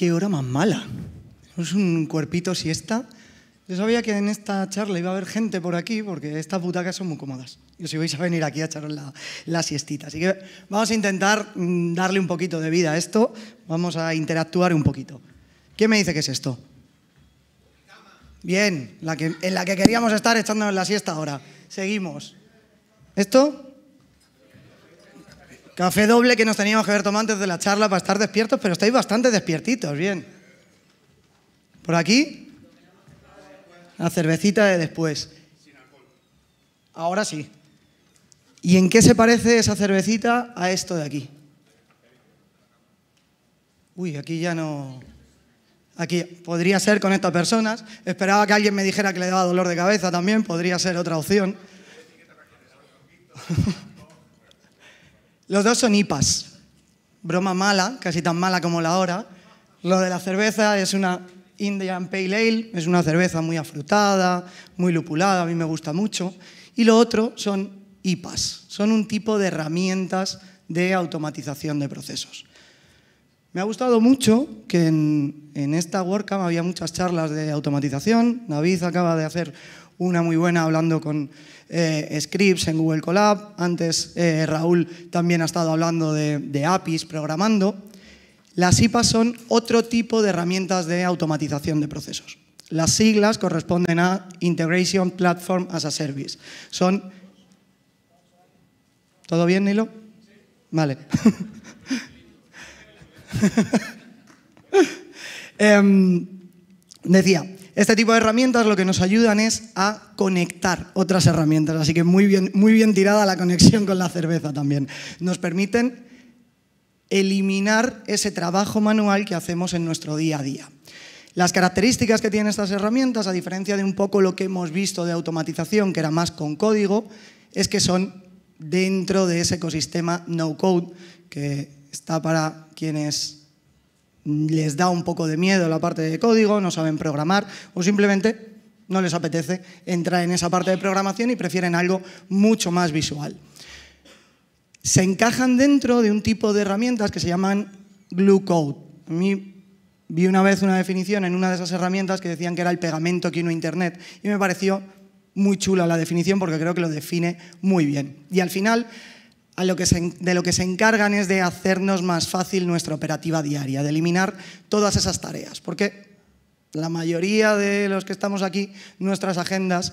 qué hora más mala. Es un cuerpito siesta. Yo sabía que en esta charla iba a haber gente por aquí porque estas butacas son muy cómodas. Y os ibais a venir aquí a echaros la, la, siestita. Así que vamos a intentar mm, darle un poquito de vida a esto. Vamos a interactuar un poquito. ¿Quién me dice qué es esto? Bien, la que, en la que queríamos estar echándonos la siesta ahora. Seguimos. ¿Esto? Café doble que nos teníamos que haber tomado antes de la charla para estar despiertos, pero estáis bastante despiertitos, bien. ¿Por aquí? La cervecita de después. Ahora sí. ¿Y en qué se parece esa cervecita a esto de aquí? Uy, aquí ya no... Aquí podría ser con estas personas. Esperaba que alguien me dijera que le daba dolor de cabeza también, podría ser otra opción. Los dos son IPAs. Broma mala, casi tan mala como la hora. Lo de la cerveza es una Indian Pale Ale, es una cerveza muy afrutada, muy lupulada, a mí me gusta mucho. Y lo otro son IPAs, son un tipo de herramientas de automatización de procesos. Me ha gustado mucho que en, esta WordCamp había muchas charlas de automatización. David acaba de hacer una muy buena hablando con eh, scripts en Google Colab. Antes eh, Raúl también ha estado hablando de, APIs programando. Las IPAs son otro tipo de herramientas de automatización de procesos. Las siglas corresponden a Integration Platform as a Service. Son... ¿Todo bien, Nilo? Vale. Em, decía, este tipo de herramientas lo que nos ayudan es a conectar otras herramientas, así que muy bien, muy bien tirada la conexión con la cerveza también. Nos permiten eliminar ese trabajo manual que hacemos en nuestro día a día. Las características que tienen estas herramientas, a diferencia de un poco lo que hemos visto de automatización, que era más con código, es que son dentro de ese ecosistema no code, que está para quienes les da un poco de miedo la parte de código, no saben programar o simplemente no les apetece entrar en esa parte de programación y prefieren algo mucho más visual. Se encajan dentro de un tipo de herramientas que se llaman glue code. A mí vi una vez una definición en una de esas herramientas que decían que era el pegamento que uno internet y me pareció muy chula la definición porque creo que lo define muy bien. Y al final de lo que se encargan es de hacernos más fácil nuestra operativa diaria, de eliminar todas esas tareas, porque la mayoría de los que estamos aquí, nuestras agendas,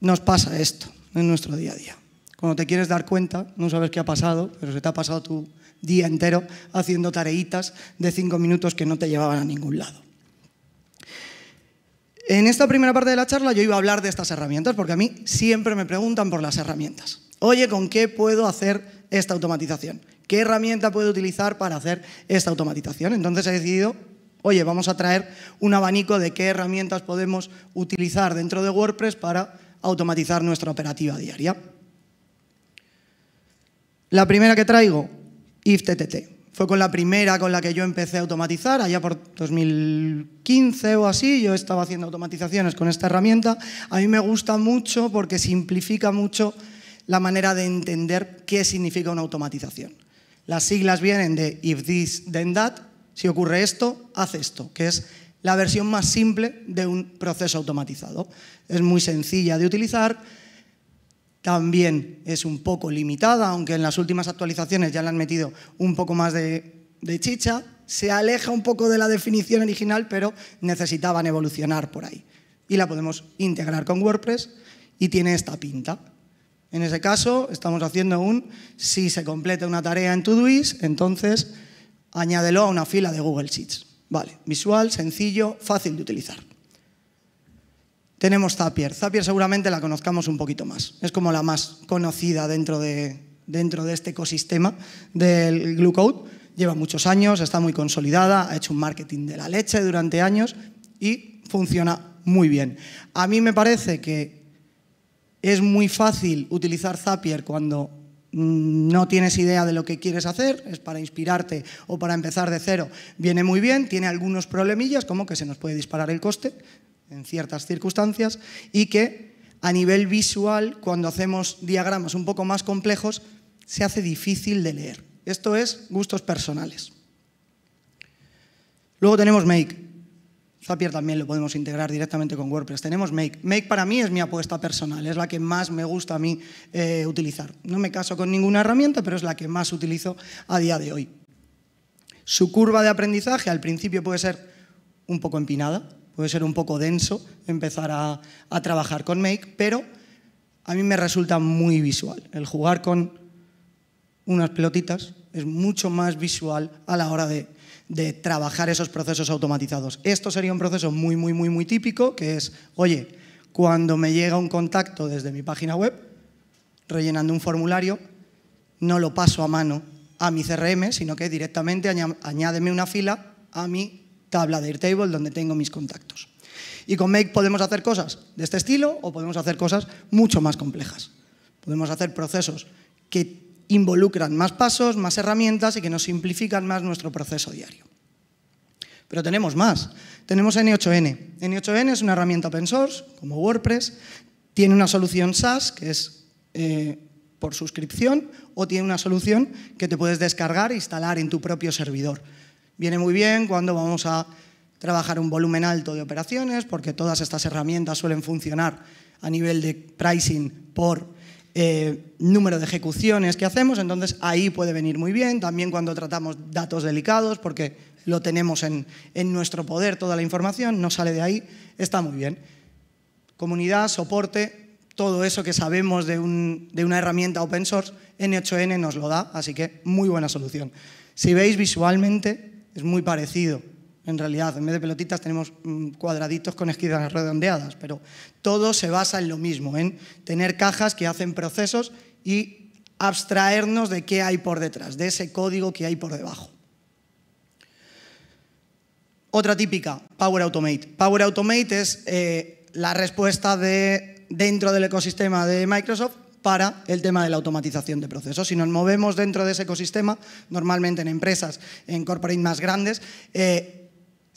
nos pasa esto en nuestro día a día. Cuando te quieres dar cuenta, no sabes qué ha pasado, pero se te ha pasado tu día entero haciendo tareitas de cinco minutos que no te llevaban a ningún lado. En esta primera parte de la charla yo iba a hablar de estas herramientas, porque a mí siempre me preguntan por las herramientas. Oye, ¿con qué puedo hacer esta automatización? ¿Qué herramienta puedo utilizar para hacer esta automatización? Entonces he decidido, oye, vamos a traer un abanico de qué herramientas podemos utilizar dentro de WordPress para automatizar nuestra operativa diaria. La primera que traigo, IFTTT fue con la primera con la que yo empecé a automatizar, allá por 2015 o así, yo estaba haciendo automatizaciones con esta herramienta. A mí me gusta mucho porque simplifica mucho la manera de entender qué significa una automatización. Las siglas vienen de if this, then that, si ocurre esto, haz esto, que es la versión más simple de un proceso automatizado. Es muy sencilla de utilizar, también es un poco limitada, aunque en las últimas actualizaciones ya le han metido un poco más de, de chicha, se aleja un poco de la definición original, pero necesitaban evolucionar por ahí. Y la podemos integrar con WordPress y tiene esta pinta. En ese caso, estamos haciendo un si se completa una tarea en Todoist, entonces añádelo a una fila de Google Sheets. Vale, visual, sencillo, fácil de utilizar. Tenemos Zapier. Zapier seguramente la conozcamos un poquito más. Es como la más conocida dentro de, dentro de este ecosistema del Glucode. Lleva muchos años, está muy consolidada, ha hecho un marketing de la leche durante años y funciona muy bien. A mí me parece que es muy fácil utilizar Zapier cuando mm, no tienes idea de lo que quieres hacer, es para inspirarte o para empezar de cero. Viene muy bien, tiene algunos problemillas, como que se nos puede disparar el coste en ciertas circunstancias y que a nivel visual, cuando hacemos diagramas un poco más complejos, se hace difícil de leer. Esto es gustos personales. Luego tenemos Make. Zapier también lo podemos integrar directamente con WordPress. Tenemos Make. Make para mí es mi apuesta personal, es la que más me gusta a mí eh, utilizar. No me caso con ninguna herramienta, pero es la que más utilizo a día de hoy. Su curva de aprendizaje al principio puede ser un poco empinada, puede ser un poco denso empezar a, a trabajar con Make, pero a mí me resulta muy visual. El jugar con unas pelotitas es mucho más visual a la hora de de trabajar esos procesos automatizados. Esto sería un proceso muy, muy, muy, muy típico, que es, oye, cuando me llega un contacto desde mi página web, rellenando un formulario, no lo paso a mano a mi CRM, sino que directamente añádeme una fila a mi tabla de Airtable donde tengo mis contactos. Y con Make podemos hacer cosas de este estilo o podemos hacer cosas mucho más complejas. Podemos hacer procesos que involucran más pasos, más herramientas y que nos simplifican más nuestro proceso diario. Pero tenemos más. Tenemos N8N. N8N es una herramienta open source, como WordPress. Tiene una solución SaaS, que es eh, por suscripción, o tiene una solución que te puedes descargar e instalar en tu propio servidor. Viene muy bien cuando vamos a trabajar un volumen alto de operaciones, porque todas estas herramientas suelen funcionar a nivel de pricing por eh, número de ejecuciones que hacemos, entonces ahí puede venir muy bien, también cuando tratamos datos delicados, porque lo tenemos en, nuestro poder, toda la información, no sale de ahí, está muy bien. Comunidad, soporte, todo eso que sabemos de, de una herramienta open source, N8N nos lo da, así que muy buena solución. Si veis visualmente, es muy parecido en realidad. En vez de pelotitas tenemos mm, cuadraditos con esquinas redondeadas, pero todo se basa en lo mismo, en tener cajas que hacen procesos y abstraernos de qué hay por detrás, de ese código que hay por debajo. Otra típica, Power Automate. Power Automate es eh, la respuesta de, dentro del ecosistema de Microsoft para el tema de la automatización de procesos. Si nos movemos dentro de ese ecosistema, normalmente en empresas, en corporate más grandes, eh,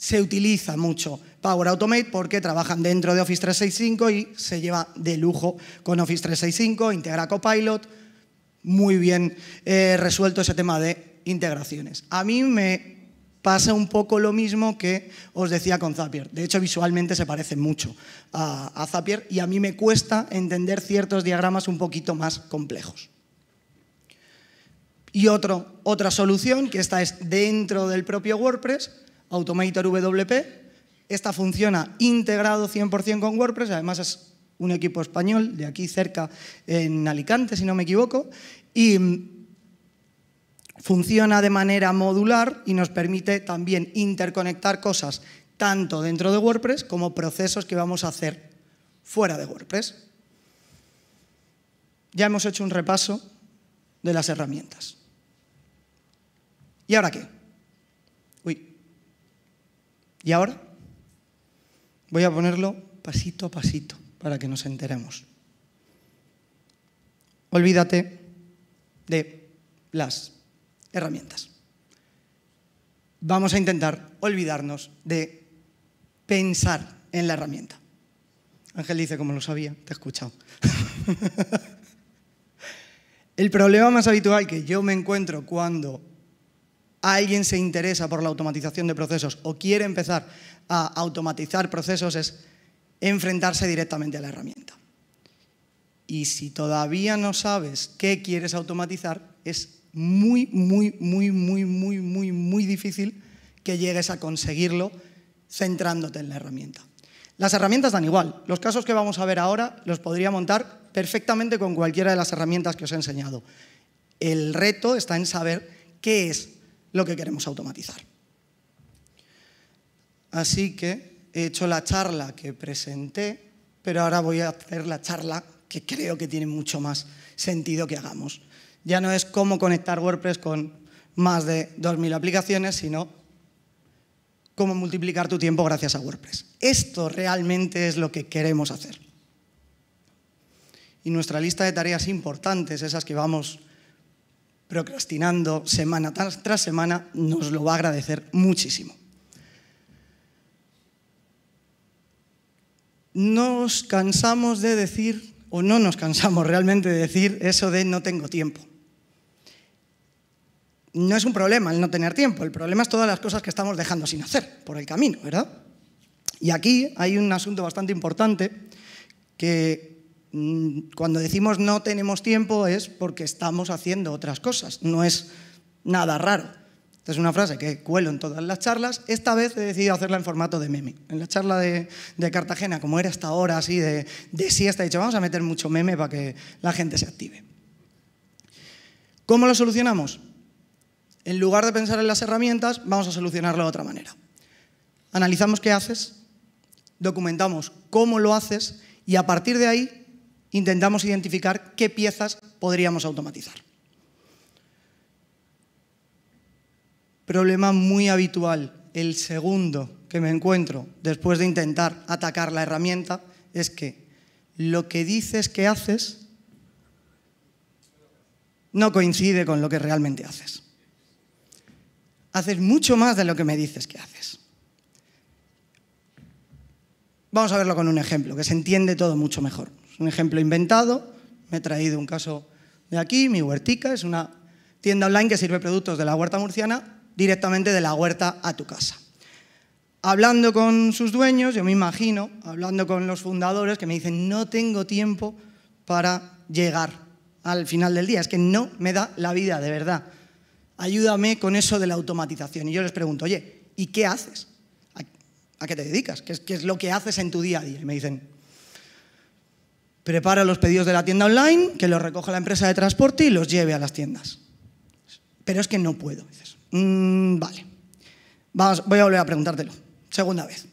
se utiliza mucho Power Automate porque trabajan dentro de Office 365 y se lleva de lujo con Office 365, integra Copilot, muy bien eh, resuelto ese tema de integraciones. A mí me pasa un poco lo mismo que os decía con Zapier. De hecho, visualmente se parece mucho a, Zapier y a mí me cuesta entender ciertos diagramas un poquito más complejos. Y otra solución, que esta es dentro del propio WordPress, Automator WP. Esta funciona integrado 100% con WordPress, además es un equipo español de aquí cerca en Alicante, si no me equivoco, y mm, funciona de manera modular y nos permite también interconectar cosas tanto dentro de WordPress como procesos que vamos a hacer fuera de WordPress. Ya hemos hecho un repaso de las herramientas. ¿Y ahora qué? Y ahora voy a ponerlo pasito a pasito para que nos enteremos. Olvídate de las herramientas. Vamos a intentar olvidarnos de pensar en la herramienta. Ángel dice, como lo sabía, te he escuchado. El problema más habitual que yo me encuentro cuando alguien se interesa por la automatización de procesos o quiere empezar a automatizar procesos es enfrentarse directamente a la herramienta. Y si todavía no sabes qué quieres automatizar, es muy, muy, muy, muy, muy, muy, muy difícil que llegues a conseguirlo centrándote en la herramienta. Las herramientas dan igual. Los casos que vamos a ver ahora los podría montar perfectamente con cualquiera de las herramientas que os he enseñado. El reto está en saber qué es lo que queremos automatizar. Así que he hecho la charla que presenté, pero ahora voy a hacer la charla que creo que tiene mucho más sentido que hagamos. Ya no es cómo conectar WordPress con más de 2.000 aplicaciones, sino cómo multiplicar tu tiempo gracias a WordPress. Esto realmente es lo que queremos hacer. Y nuestra lista de tareas importantes, esas que vamos procrastinando semana tras semana, nos lo va a agradecer muchísimo. Nos cansamos de decir, o no nos cansamos realmente de decir eso de no tengo tiempo. No es un problema el no tener tiempo, el problema es todas las cosas que estamos dejando sin hacer por el camino, ¿verdad? Y aquí hay un asunto bastante importante que Mm, cuando decimos no tenemos tiempo es porque estamos haciendo otras cosas, no es nada raro. Esta es una frase que cuelo en todas las charlas. Esta vez he decidido hacerla en formato de meme. En la charla de, Cartagena, como era hasta ahora así de, de siesta, he dicho, vamos a meter mucho meme para que la gente se active. ¿Cómo lo solucionamos? En lugar de pensar en las herramientas, vamos a solucionarlo de otra manera. Analizamos qué haces, documentamos cómo lo haces y a partir de ahí intentamos identificar qué piezas podríamos automatizar. Problema muy habitual, el segundo que me encuentro después de intentar atacar la herramienta es que lo que dices que haces no coincide con lo que realmente haces. Haces mucho más de lo que me dices que haces. Vamos a verlo con un ejemplo, que se entiende todo mucho mejor. Es un ejemplo inventado, me he traído un caso de aquí, mi huertica, es una tienda online que sirve productos de la huerta murciana directamente de la huerta a tu casa. Hablando con sus dueños, yo me imagino, hablando con los fundadores que me dicen, no tengo tiempo para llegar al final del día, es que no me da la vida, de verdad. Ayúdame con eso de la automatización. Y yo les pregunto, oye, ¿y qué haces? ¿a qué te dedicas? ¿Qué es, lo que haces en tu día a día? Y me dicen, prepara los pedidos de la tienda online, que los recoja la empresa de transporte y los lleve a las tiendas. Pero es que no puedo. Dices, mm, vale, Vamos, voy a volver a preguntártelo. Segunda vez.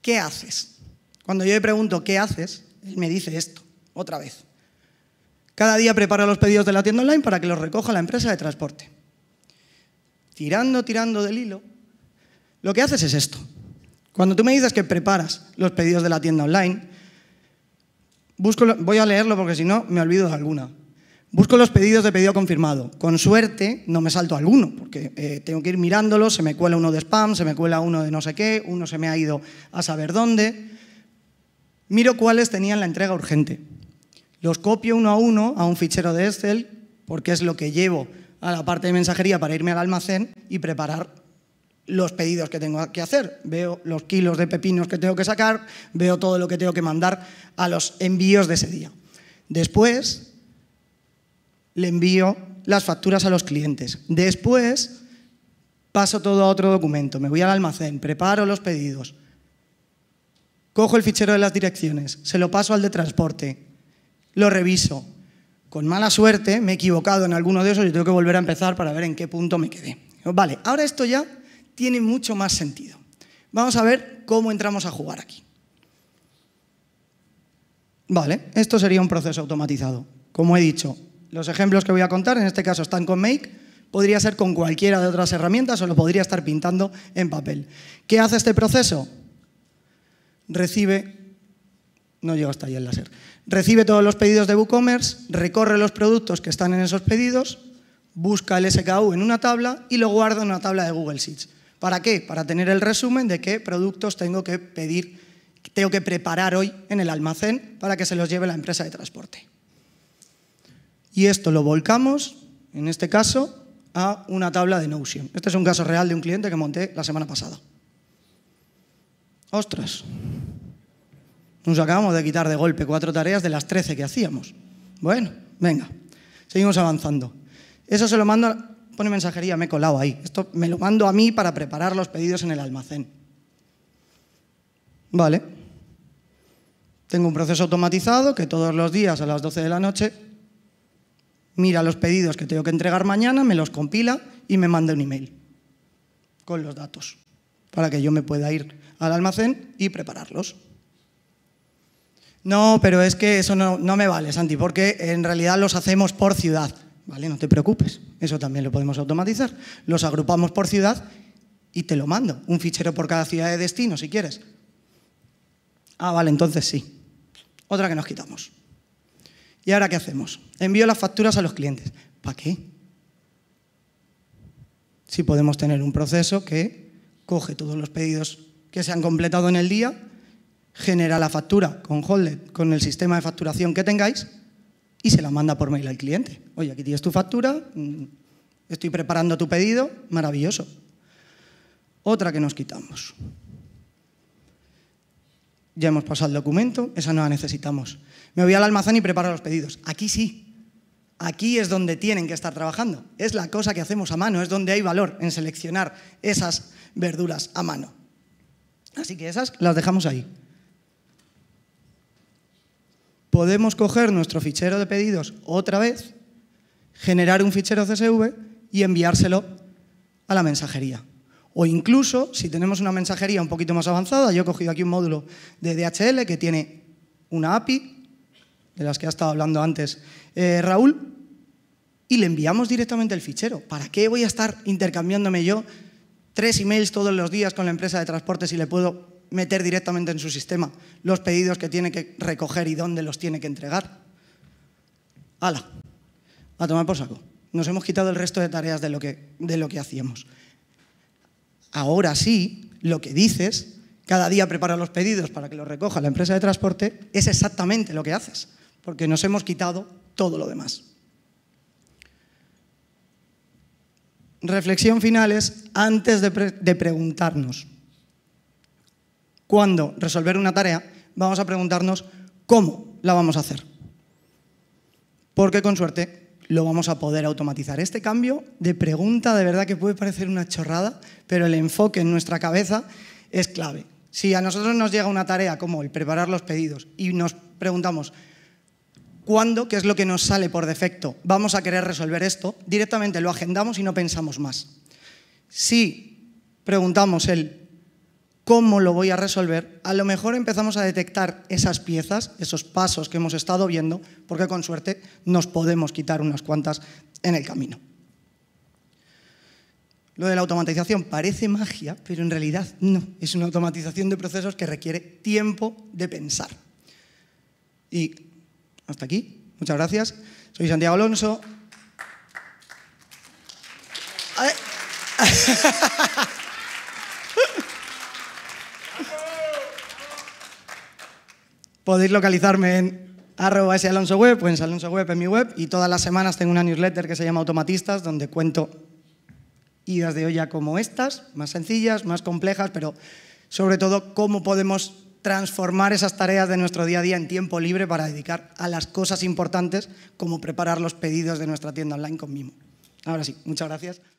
¿Qué haces? Cuando yo le pregunto qué haces, él me dice esto, otra vez. Cada día prepara los pedidos de la tienda online para que los recoja la empresa de transporte. Tirando, tirando del hilo, lo que haces es esto. Cuando tú me dices que preparas los pedidos de la tienda online, busco, voy a leerlo porque si no me olvido de alguna. Busco los pedidos de pedido confirmado. Con suerte no me salto alguno, porque eh, tengo que ir mirándolos, se me cuela uno de spam, se me cuela uno de no sé qué, uno se me ha ido a saber dónde. Miro cuáles tenían la entrega urgente. Los copio uno a uno a un fichero de Excel, porque es lo que llevo a la parte de mensajería para irme al almacén y preparar los pedidos que tengo que hacer, veo los kilos de pepinos que tengo que sacar, veo todo lo que tengo que mandar a los envíos de ese día. Después le envío las facturas a los clientes. Después paso todo a otro documento, me voy al almacén, preparo los pedidos, cojo el fichero de las direcciones, se lo paso al de transporte, lo reviso. Con mala suerte me he equivocado en alguno de esos y tengo que volver a empezar para ver en qué punto me quedé. Vale, ahora esto ya tiene mucho más sentido. Vamos a ver cómo entramos a jugar aquí. Vale, esto sería un proceso automatizado. Como he dicho, los ejemplos que voy a contar, en este caso están con Make, podría ser con cualquiera de otras herramientas o lo podría estar pintando en papel. ¿Qué hace este proceso? Recibe, no llego hasta ahí el láser, recibe todos los pedidos de WooCommerce, recorre los productos que están en esos pedidos, busca el SKU en una tabla y lo guarda en una tabla de Google Sheets. ¿Para qué? Para tener el resumen de qué productos tengo que pedir, tengo que preparar hoy en el almacén para que se los lleve la empresa de transporte. Y esto lo volcamos, en este caso, a una tabla de Notion. Este es un caso real de un cliente que monté la semana pasada. Ostras, nos acabamos de quitar de golpe cuatro tareas de las trece que hacíamos. Bueno, venga, seguimos avanzando. Eso se lo mando pone mensajería, me he colado ahí. Esto me lo mando a mí para preparar los pedidos en el almacén. Vale. Tengo un proceso automatizado que todos los días a las 12 de la noche mira los pedidos que tengo que entregar mañana, me los compila y me manda un email con los datos para que yo me pueda ir al almacén y prepararlos. No, pero es que eso no, no me vale, Santi, porque en realidad los hacemos por ciudad. ¿vale? No te preocupes, eso también lo podemos automatizar. Los agrupamos por ciudad y te lo mando, un fichero por cada ciudad de destino, si quieres. Ah, vale, entonces sí. Otra que nos quitamos. ¿Y ahora qué hacemos? Envío las facturas a los clientes. ¿Para qué? Si podemos tener un proceso que coge todos los pedidos que se han completado en el día, genera la factura con Holded, con el sistema de facturación que tengáis, y se la manda por mail al cliente. Oye, aquí tienes tu factura, mm, estoy preparando tu pedido, maravilloso. Otra que nos quitamos. Ya hemos pasado el documento, esa no la necesitamos. Me voy al almacén y preparo los pedidos. Aquí sí. Aquí es donde tienen que estar trabajando. Es la cosa que hacemos a mano, es donde hay valor en seleccionar esas verduras a mano. Así que esas las dejamos ahí podemos coger nuestro fichero de pedidos otra vez, generar un fichero CSV y enviárselo a la mensajería. O incluso, si tenemos una mensajería un poquito más avanzada, yo he cogido aquí un módulo de DHL que tiene una API, de las que ha estado hablando antes eh, Raúl, y le enviamos directamente el fichero. ¿Para qué voy a estar intercambiándome yo tres emails todos los días con la empresa de transporte si le puedo meter directamente en su sistema los pedidos que tiene que recoger y dónde los tiene que entregar. ¡Hala! A tomar por saco. Nos hemos quitado el resto de tareas de lo que, de lo que hacíamos. Ahora sí, lo que dices, cada día prepara los pedidos para que los recoja la empresa de transporte, es exactamente lo que haces, porque nos hemos quitado todo lo demás. Reflexión final es antes de preguntarnos cuando resolver una tarea, vamos a preguntarnos cómo la vamos a hacer. Porque con suerte lo vamos a poder automatizar. Este cambio de pregunta de verdad que puede parecer una chorrada, pero el enfoque en nuestra cabeza es clave. Si a nosotros nos llega una tarea como el preparar los pedidos y nos preguntamos cuándo, qué es lo que nos sale por defecto, vamos a querer resolver esto, directamente lo agendamos y no pensamos más. Si preguntamos el cómo lo voy a resolver, a lo mejor empezamos a detectar esas piezas, esos pasos que hemos estado viendo, porque con suerte nos podemos quitar unas cuantas en el camino. Lo de la automatización parece magia, pero en realidad no. Es una automatización de procesos que requiere tiempo de pensar. Y hasta aquí. Muchas gracias. Soy Santiago Alonso. Podéis localizarme en arroba Alonso Web o en Alonso Web en mi web y todas las semanas tengo una newsletter que se llama Automatistas donde cuento ideas de olla como estas, más sencillas, más complejas, pero sobre todo cómo podemos transformar esas tareas de nuestro día a día en tiempo libre para dedicar a las cosas importantes como preparar los pedidos de nuestra tienda online con Mimo. Ahora sí, muchas gracias.